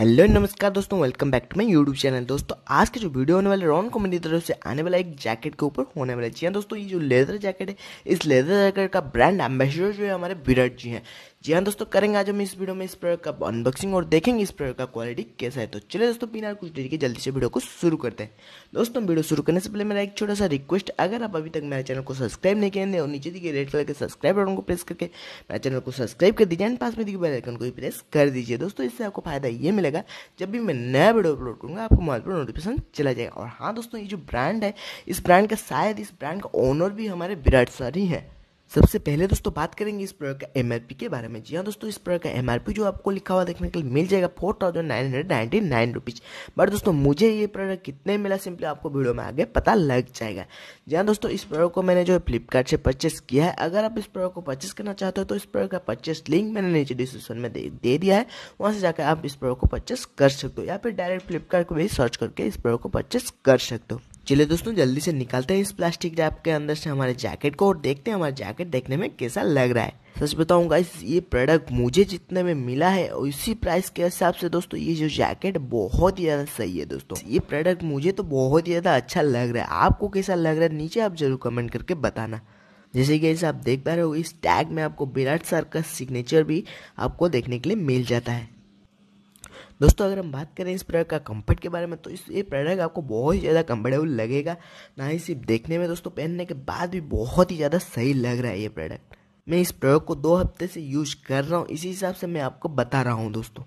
hello नमस्कार दोस्तों welcome back to my YouTube channel दोस्तों आज के जो वीडियो होने वाले रॉन की तरफ से आने वाला एक जैकेट के ऊपर होने वाला जी हाँ दोस्तों ये जो लेदर जैकेट है इस लेदर जैकेट का ब्रांड एम्बेसडर जो है हमारे विराट जी हैं जी हाँ दोस्तों करेंगे आज हम इस वीडियो में इस प्रोडक्ट का अनबॉक्सिंग और देखेंगे इस प्रोडक्ट का क्वालिटी कैसा है तो चलिए दोस्तों बिना कुछ देर के जल्दी से वीडियो को शुरू करते हैं दोस्तों वीडियो शुरू करने से पहले मेरा एक छोटा सा रिक्वेस्ट अगर आप अभी तक मेरे चैनल को सब्सक्राइब नहीं करेंगे और नीचे दिखे रेड कलर के सब्सक्राइब बटन को प्रेस करके मेरे चैनल को सब्सक्राइब कर दीजिए एंड पास में दिखे बेलाइकन को भी प्रेस कर दीजिए दोस्तों इससे आपको फायदा ये मिलेगा जब भी मैं नया वीडियो अपलोड करूँगा आपको मोबाइल पर नोटिफिकेशन चला जाएगा और हाँ दोस्तों ये जो ब्रांड है इस ब्रांड का शायद इस ब्रांड का ओनर भी हमारे विराट सर ही है सबसे पहले दोस्तों बात करेंगे इस प्रोडक्ट का एम के बारे में जी हाँ दोस्तों इस प्रोडक्ट का एम जो आपको लिखा हुआ देखने के लिए मिल जाएगा four thousand nine hundred ninety nine rupees but दोस्तों मुझे ये प्रोडक्ट कितने मिला सिंपली आपको वीडियो में आगे पता लग जाएगा जी हाँ दोस्तों इस प्रोडक्ट को मैंने जो है फ्लिपकार्ट से परचेस किया है अगर आप इस प्रोडक्ट को परचेस करना चाहते हो तो इस प्रोडक्ट का परचेस लिंक मैंने नीचे डिस्क्रिप्शन में दे, दे दिया है वहाँ से जाकर आप इस प्रोडक्ट को परचेस कर सकते हो या फिर डायरेक्ट फ्लिपकार्ट को भी सर्च करके इस प्रोडक्ट को परचेस कर सकते हो चलिए दोस्तों जल्दी से निकालते हैं इस प्लास्टिक रैप के अंदर से हमारे जैकेट को और देखते हैं हमारा जैकेट देखने में कैसा लग रहा है सच बताऊंगा इस ये प्रोडक्ट मुझे जितने में मिला है और इसी प्राइस के हिसाब से दोस्तों ये जो जैकेट बहुत ही ज़्यादा सही है दोस्तों ये प्रोडक्ट मुझे तो बहुत ही ज़्यादा अच्छा लग रहा है आपको कैसा लग रहा है नीचे आप जरूर कमेंट करके बताना जैसे कि आप देख पा रहे हो इस टैग में आपको विराट सर का सिग्नेचर भी आपको देखने के लिए मिल जाता है दोस्तों अगर हम बात करें इस प्रोडक्ट का कंफर्ट के बारे में तो इस ये प्रोडक्ट आपको बहुत ही ज़्यादा कंफर्टेबल लगेगा ना ही सिर्फ देखने में दोस्तों पहनने के बाद भी बहुत ही ज़्यादा सही लग रहा है ये प्रोडक्ट मैं इस प्रोडक्ट को दो हफ्ते से यूज कर रहा हूँ इसी हिसाब से मैं आपको बता रहा हूँ दोस्तों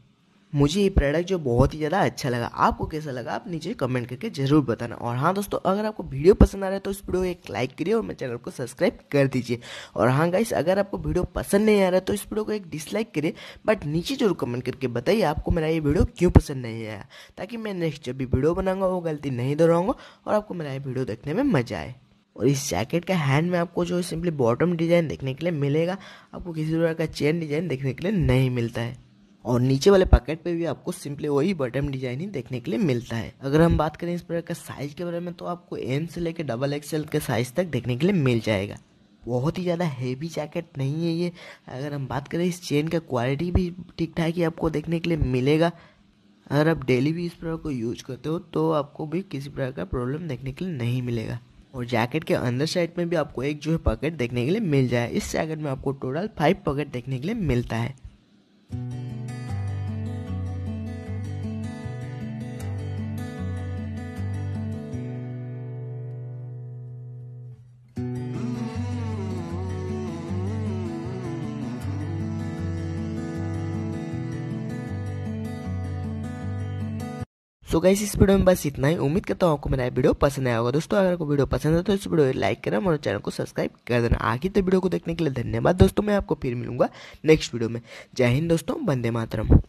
मुझे ये प्रोडक्ट जो बहुत ही ज़्यादा अच्छा लगा आपको कैसा लगा आप नीचे कमेंट करके जरूर बताना और हाँ दोस्तों अगर आपको वीडियो पसंद आ रहा है तो इस वीडियो को एक लाइक करिए और मेरे चैनल को सब्सक्राइब कर दीजिए और हाँ गाइस अगर आपको वीडियो पसंद नहीं आ रहा है तो इस वीडियो को एक डिसलाइक करिए बट नीचे जरूर कमेंट करके बताइए आपको मेरा ये वीडियो क्यों पसंद नहीं आया ताकि मैं नेक्स्ट जब भी वीडियो बनाऊंगा वो गलती नहीं दोहराऊंगा और आपको मेरा ये वीडियो देखने में मजा आए और इस जैकेट का हैंड में आपको जो सिंपली बॉटम डिजाइन देखने के लिए मिलेगा आपको किसी प्रकार का चेन डिजाइन देखने के लिए नहीं मिलता है और नीचे वाले पॉकेट पे भी आपको सिंपली वही बटन डिजाइन ही देखने के लिए मिलता है अगर हम बात करें इस प्रोडक्ट का साइज के बारे में तो आपको एम से लेकर डबल एक्सएल के साइज तक देखने के लिए मिल जाएगा बहुत ही ज़्यादा हैवी जैकेट नहीं है ये अगर हम बात करें इस चेन का क्वालिटी भी ठीक ठाक ही आपको देखने के लिए मिलेगा अगर आप डेली भी इस प्रोडक्ट को यूज करते हो तो आपको भी किसी प्रकार का प्रॉब्लम देखने के लिए नहीं मिलेगा और जैकेट के अंदर साइड में भी आपको एक जो है पॉकेट देखने के लिए मिल जाए इस जैकेट में आपको टोटल फाइव पॉकेट देखने के लिए मिलता है सो गाइस इस वीडियो में बस इतना ही उम्मीद करता हूँ आपको मेरा वीडियो पसंद आया होगा दोस्तों अगर आपको वीडियो पसंद है तो इस वीडियो को लाइक करना और चैनल को सब्सक्राइब कर देना आगे तो वीडियो को देखने के लिए धन्यवाद दोस्तों मैं आपको फिर मिलूंगा नेक्स्ट वीडियो में जय हिंद दोस्तों वंदे मातरम